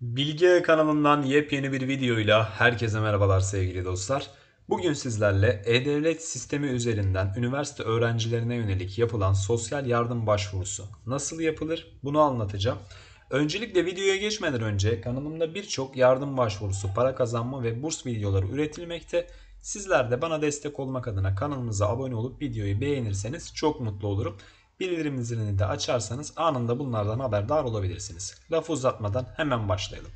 Bilge kanalından yepyeni bir videoyla herkese merhabalar sevgili dostlar. Bugün sizlerle E-Devlet sistemi üzerinden üniversite öğrencilerine yönelik yapılan sosyal yardım başvurusu nasıl yapılır bunu anlatacağım. Öncelikle videoya geçmeden önce kanalımda birçok yardım başvurusu, para kazanma ve burs videoları üretilmekte. Sizler de bana destek olmak adına kanalımıza abone olup videoyu beğenirseniz çok mutlu olurum. Bildirim zilini de açarsanız anında bunlardan haberdar olabilirsiniz. Laf uzatmadan hemen başlayalım.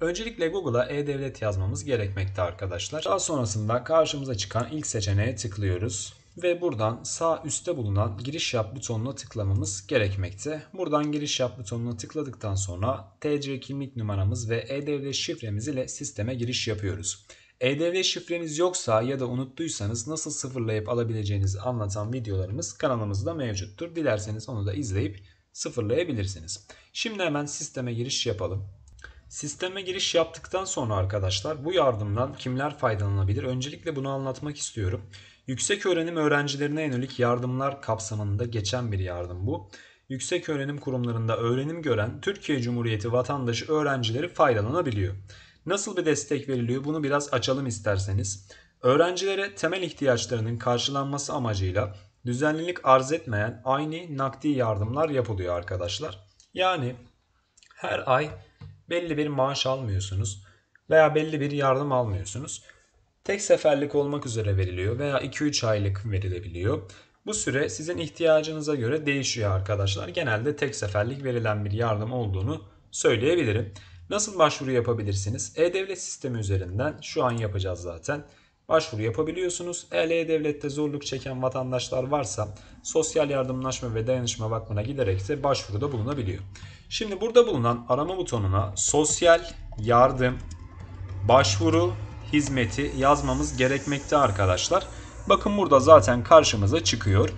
Öncelikle Google'a e-devlet yazmamız gerekmekte arkadaşlar. Daha sonrasında karşımıza çıkan ilk seçeneğe tıklıyoruz ve buradan sağ üstte bulunan giriş yap butonuna tıklamamız gerekmekte. Buradan giriş yap butonuna tıkladıktan sonra TC kimlik numaramız ve e-devlet şifremiz ile sisteme giriş yapıyoruz. EDV şifreniz yoksa ya da unuttuysanız nasıl sıfırlayıp alabileceğinizi anlatan videolarımız kanalımızda mevcuttur. Dilerseniz onu da izleyip sıfırlayabilirsiniz. Şimdi hemen sisteme giriş yapalım. Sisteme giriş yaptıktan sonra arkadaşlar bu yardımdan kimler faydalanabilir? Öncelikle bunu anlatmak istiyorum. Yüksek öğrenim öğrencilerine yönelik yardımlar kapsamında geçen bir yardım bu. Yüksek öğrenim kurumlarında öğrenim gören Türkiye Cumhuriyeti vatandaşı öğrencileri faydalanabiliyor. Nasıl bir destek veriliyor bunu biraz açalım isterseniz. Öğrencilere temel ihtiyaçlarının karşılanması amacıyla düzenlilik arz etmeyen aynı nakdi yardımlar yapılıyor arkadaşlar. Yani her ay belli bir maaş almıyorsunuz veya belli bir yardım almıyorsunuz. Tek seferlik olmak üzere veriliyor veya 2-3 aylık verilebiliyor. Bu süre sizin ihtiyacınıza göre değişiyor arkadaşlar. Genelde tek seferlik verilen bir yardım olduğunu söyleyebilirim. Nasıl başvuru yapabilirsiniz? E-Devlet sistemi üzerinden şu an yapacağız zaten. Başvuru yapabiliyorsunuz. E-Devlet'te zorluk çeken vatandaşlar varsa Sosyal Yardımlaşma ve Dayanışma Vakfı'na giderek de başvuruda bulunabiliyor. Şimdi burada bulunan arama butonuna sosyal yardım başvuru hizmeti yazmamız gerekmekte arkadaşlar. Bakın burada zaten karşımıza çıkıyor.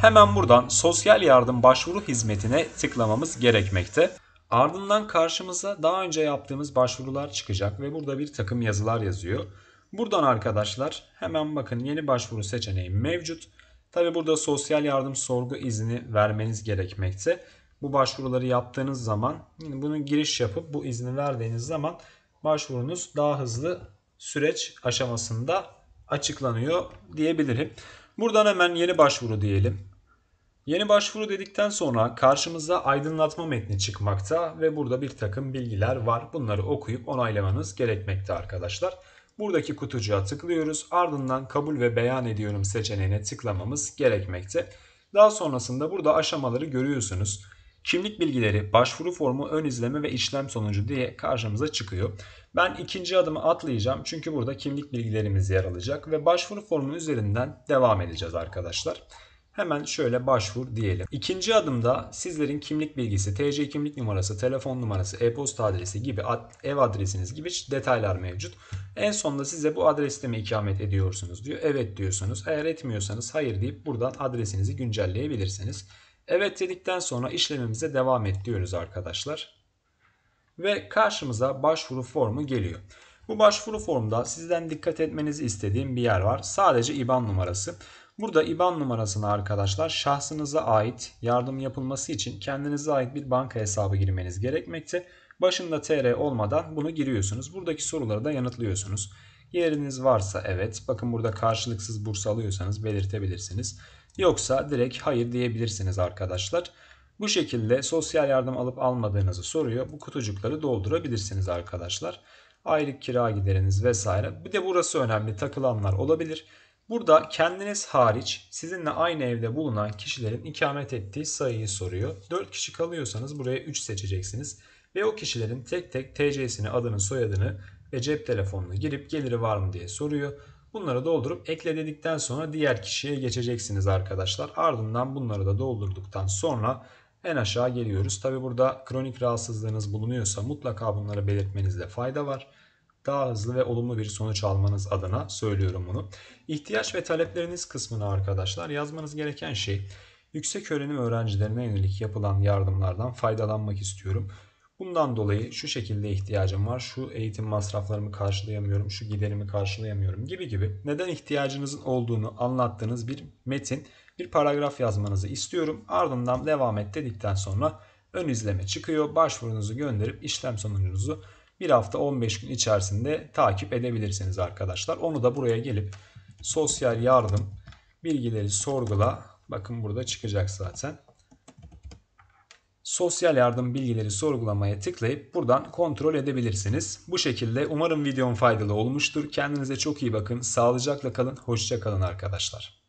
Hemen buradan sosyal yardım başvuru hizmetine tıklamamız gerekmekte. Ardından karşımıza daha önce yaptığımız başvurular çıkacak ve burada bir takım yazılar yazıyor. Buradan arkadaşlar hemen bakın yeni başvuru seçeneği mevcut. Tabi burada sosyal yardım sorgu izni vermeniz gerekmekte. Bu başvuruları yaptığınız zaman yine bunun giriş yapıp bu izni verdiğiniz zaman başvurunuz daha hızlı süreç aşamasında açıklanıyor diyebilirim. Buradan hemen yeni başvuru diyelim. Yeni başvuru dedikten sonra karşımıza aydınlatma metni çıkmakta ve burada bir takım bilgiler var. Bunları okuyup onaylamanız gerekmekte arkadaşlar. Buradaki kutucuğa tıklıyoruz. Ardından kabul ve beyan ediyorum seçeneğine tıklamamız gerekmekte. Daha sonrasında burada aşamaları görüyorsunuz. Kimlik bilgileri, başvuru formu, ön izleme ve işlem sonucu diye karşımıza çıkıyor. Ben ikinci adımı atlayacağım çünkü burada kimlik bilgilerimiz yer alacak ve başvuru formu üzerinden devam edeceğiz arkadaşlar. Hemen şöyle başvur diyelim. İkinci adımda sizlerin kimlik bilgisi, TC kimlik numarası, telefon numarası, e-posta adresi gibi ev adresiniz gibi detaylar mevcut. En sonunda size bu adreste mi ikamet ediyorsunuz diyor. Evet diyorsunuz. Eğer etmiyorsanız hayır deyip buradan adresinizi güncelleyebilirsiniz. Evet dedikten sonra işlemimize devam et diyoruz arkadaşlar. Ve karşımıza başvuru formu geliyor. Bu başvuru formunda sizden dikkat etmenizi istediğim bir yer var. Sadece IBAN numarası. Burada IBAN numarasını arkadaşlar şahsınıza ait yardım yapılması için kendinize ait bir banka hesabı girmeniz gerekmekte. Başında TR olmadan bunu giriyorsunuz. Buradaki soruları da yanıtlıyorsunuz. Yeriniz varsa evet. Bakın burada karşılıksız burs alıyorsanız belirtebilirsiniz. Yoksa direkt hayır diyebilirsiniz arkadaşlar. Bu şekilde sosyal yardım alıp almadığınızı soruyor. Bu kutucukları doldurabilirsiniz arkadaşlar. Aylık kira gideriniz vesaire. Bir de burası önemli takılanlar olabilir. Burada kendiniz hariç sizinle aynı evde bulunan kişilerin ikamet ettiği sayıyı soruyor. 4 kişi kalıyorsanız buraya 3 seçeceksiniz. Ve o kişilerin tek tek TC'sini, adını, soyadını ve cep telefonunu girip geliri var mı diye soruyor. Bunları doldurup ekle dedikten sonra diğer kişiye geçeceksiniz arkadaşlar. Ardından bunları da doldurduktan sonra en aşağı geliyoruz. Tabi burada kronik rahatsızlığınız bulunuyorsa mutlaka bunları belirtmenizde fayda var daha hızlı ve olumlu bir sonuç almanız adına söylüyorum bunu. İhtiyaç ve talepleriniz kısmına arkadaşlar yazmanız gereken şey yüksek öğrenim öğrencilerine yönelik yapılan yardımlardan faydalanmak istiyorum. Bundan dolayı şu şekilde ihtiyacım var, şu eğitim masraflarımı karşılayamıyorum, şu giderimi karşılayamıyorum gibi gibi neden ihtiyacınızın olduğunu anlattığınız bir metin, bir paragraf yazmanızı istiyorum. Ardından devam et dedikten sonra ön izleme çıkıyor. Başvurunuzu gönderip işlem sonucunuzu bir hafta 15 gün içerisinde takip edebilirsiniz arkadaşlar. Onu da buraya gelip sosyal yardım bilgileri sorgula. Bakın burada çıkacak zaten. Sosyal yardım bilgileri sorgulamaya tıklayıp buradan kontrol edebilirsiniz. Bu şekilde umarım videom faydalı olmuştur. Kendinize çok iyi bakın. Sağlıcakla kalın. Hoşça kalın arkadaşlar.